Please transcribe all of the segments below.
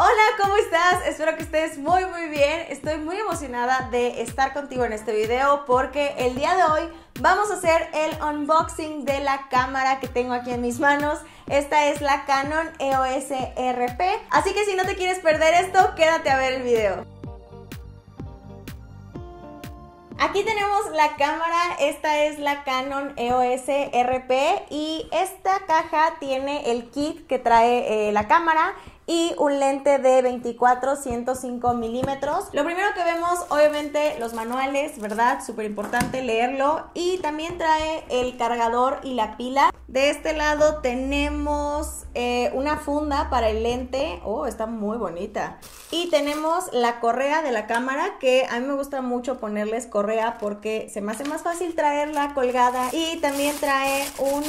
Hola, ¿cómo estás? Espero que estés muy muy bien. Estoy muy emocionada de estar contigo en este video porque el día de hoy vamos a hacer el unboxing de la cámara que tengo aquí en mis manos. Esta es la Canon EOS RP, así que si no te quieres perder esto, quédate a ver el video. Aquí tenemos la cámara, esta es la Canon EOS RP y esta caja tiene el kit que trae eh, la cámara, y un lente de 24 105 milímetros. Lo primero que vemos, obviamente, los manuales, ¿verdad? Súper importante leerlo. Y también trae el cargador y la pila. De este lado tenemos eh, una funda para el lente. Oh, está muy bonita. Y tenemos la correa de la cámara, que a mí me gusta mucho ponerles correa porque se me hace más fácil traerla colgada. Y también trae un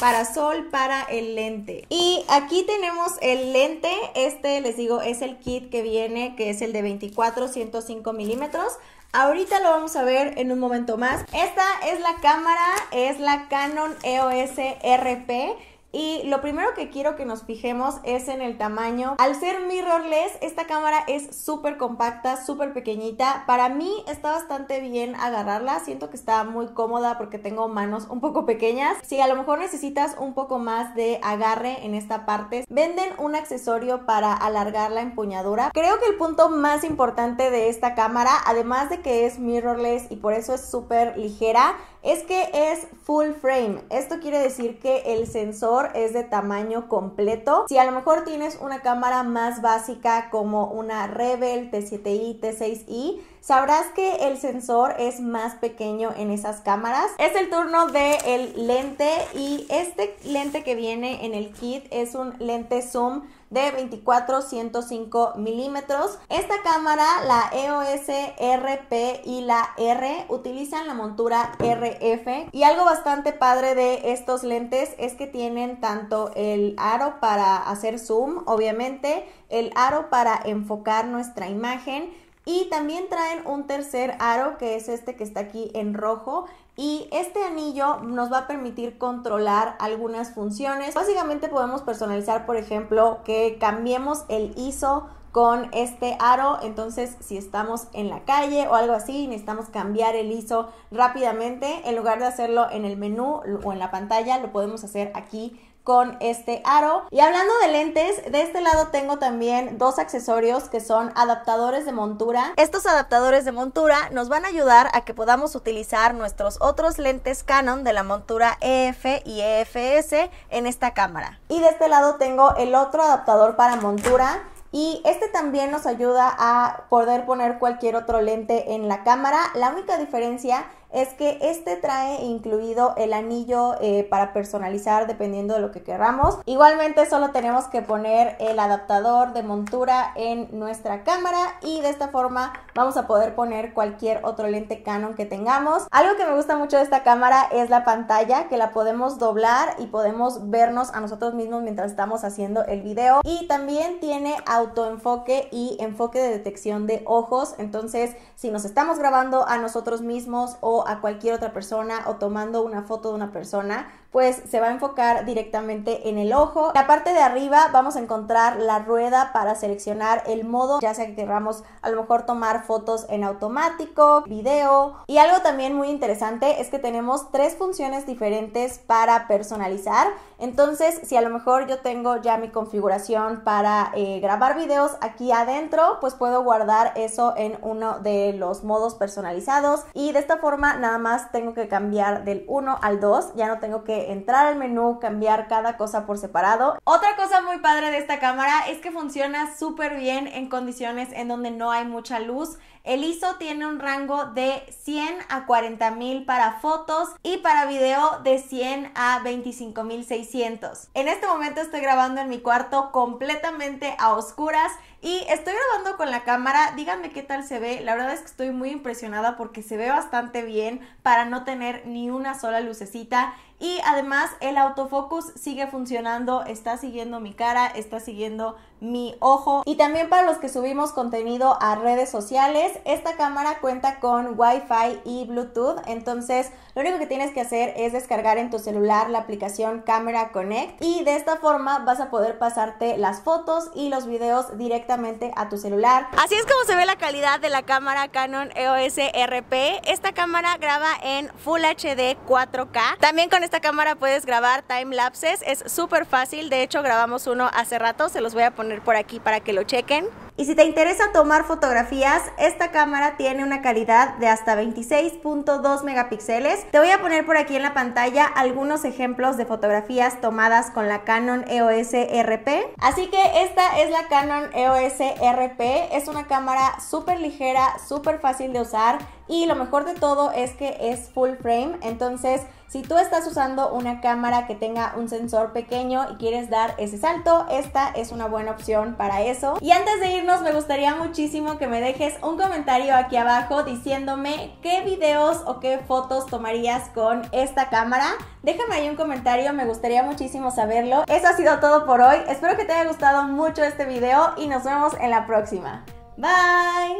para sol para el lente. Y aquí tenemos el lente, este les digo es el kit que viene, que es el de 24-105 milímetros. Ahorita lo vamos a ver en un momento más. Esta es la cámara, es la Canon EOS RP. Y lo primero que quiero que nos fijemos es en el tamaño. Al ser mirrorless, esta cámara es súper compacta, súper pequeñita. Para mí está bastante bien agarrarla. Siento que está muy cómoda porque tengo manos un poco pequeñas. Si a lo mejor necesitas un poco más de agarre en esta parte, venden un accesorio para alargar la empuñadura. Creo que el punto más importante de esta cámara, además de que es mirrorless y por eso es súper ligera, es que es full frame. Esto quiere decir que el sensor es de tamaño completo. Si a lo mejor tienes una cámara más básica como una Rebel T7i, T6i, sabrás que el sensor es más pequeño en esas cámaras. Es el turno del el lente y este lente que viene en el kit es un lente zoom de 24-105 milímetros. Esta cámara, la EOS RP y la R, utilizan la montura RF. Y algo bastante padre de estos lentes es que tienen tanto el aro para hacer zoom, obviamente, el aro para enfocar nuestra imagen y también traen un tercer aro que es este que está aquí en rojo y este anillo nos va a permitir controlar algunas funciones. Básicamente podemos personalizar, por ejemplo, que cambiemos el ISO con este aro. Entonces, si estamos en la calle o algo así, necesitamos cambiar el ISO rápidamente. En lugar de hacerlo en el menú o en la pantalla, lo podemos hacer aquí con este aro. Y hablando de lentes, de este lado tengo también dos accesorios que son adaptadores de montura. Estos adaptadores de montura nos van a ayudar a que podamos utilizar nuestros otros lentes Canon de la montura EF y EFS en esta cámara. Y de este lado tengo el otro adaptador para montura y este también nos ayuda a poder poner cualquier otro lente en la cámara. La única diferencia es que este trae incluido el anillo eh, para personalizar dependiendo de lo que queramos. Igualmente solo tenemos que poner el adaptador de montura en nuestra cámara y de esta forma vamos a poder poner cualquier otro lente Canon que tengamos. Algo que me gusta mucho de esta cámara es la pantalla que la podemos doblar y podemos vernos a nosotros mismos mientras estamos haciendo el video y también tiene autoenfoque y enfoque de detección de ojos entonces si nos estamos grabando a nosotros mismos o a cualquier otra persona o tomando una foto de una persona, pues se va a enfocar directamente en el ojo. la parte de arriba vamos a encontrar la rueda para seleccionar el modo, ya sea que queramos a lo mejor tomar fotos en automático, video. Y algo también muy interesante es que tenemos tres funciones diferentes para personalizar. Entonces, si a lo mejor yo tengo ya mi configuración para eh, grabar videos aquí adentro, pues puedo guardar eso en uno de los modos personalizados y de esta forma nada más tengo que cambiar del 1 al 2, ya no tengo que entrar al menú, cambiar cada cosa por separado. Otra cosa muy padre de esta cámara es que funciona súper bien en condiciones en donde no hay mucha luz. El ISO tiene un rango de 100 a 40 mil para fotos y para video de 100 a 25 mil en este momento estoy grabando en mi cuarto completamente a oscuras y estoy grabando con la cámara, díganme qué tal se ve. La verdad es que estoy muy impresionada porque se ve bastante bien para no tener ni una sola lucecita. Y además el autofocus sigue funcionando, está siguiendo mi cara, está siguiendo mi ojo. Y también para los que subimos contenido a redes sociales, esta cámara cuenta con Wi-Fi y Bluetooth. Entonces lo único que tienes que hacer es descargar en tu celular la aplicación Camera Connect. Y de esta forma vas a poder pasarte las fotos y los videos directamente a tu celular. Así es como se ve la calidad de la cámara Canon EOS RP. Esta cámara graba en Full HD 4K. También con esta cámara puedes grabar time lapses. Es súper fácil. De hecho, grabamos uno hace rato. Se los voy a poner por aquí para que lo chequen. Y si te interesa tomar fotografías, esta cámara tiene una calidad de hasta 26.2 megapíxeles. Te voy a poner por aquí en la pantalla algunos ejemplos de fotografías tomadas con la Canon EOS RP. Así que esta es la Canon EOS RP. Es una cámara súper ligera, súper fácil de usar y lo mejor de todo es que es full frame. Entonces si tú estás usando una cámara que tenga un sensor pequeño y quieres dar ese salto, esta es una buena opción para eso. Y antes de irnos, me gustaría muchísimo que me dejes un comentario aquí abajo diciéndome qué videos o qué fotos tomarías con esta cámara. Déjame ahí un comentario, me gustaría muchísimo saberlo. Eso ha sido todo por hoy. Espero que te haya gustado mucho este video y nos vemos en la próxima. Bye!